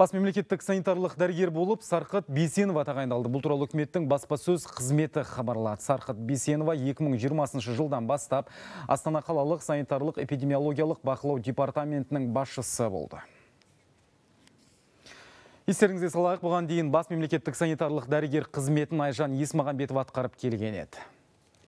Бас мемлекеттік санитарлық дәрігер болып Сарқыт Бесенова тағайындалды. Бұл туралы үкіметтің баспасөз қызметі хабарлады. Сарқыт Бесенова 2020 жылдан бастап Астана қалалық санитарлық эпидемиологиялық бақылау департаментінің басшысы болды. Естеріңізге салайық бұған дейін бас мемлекеттік санитарлық дәрігер қызметін Айжан Есмағанбетов атқарып келген еді.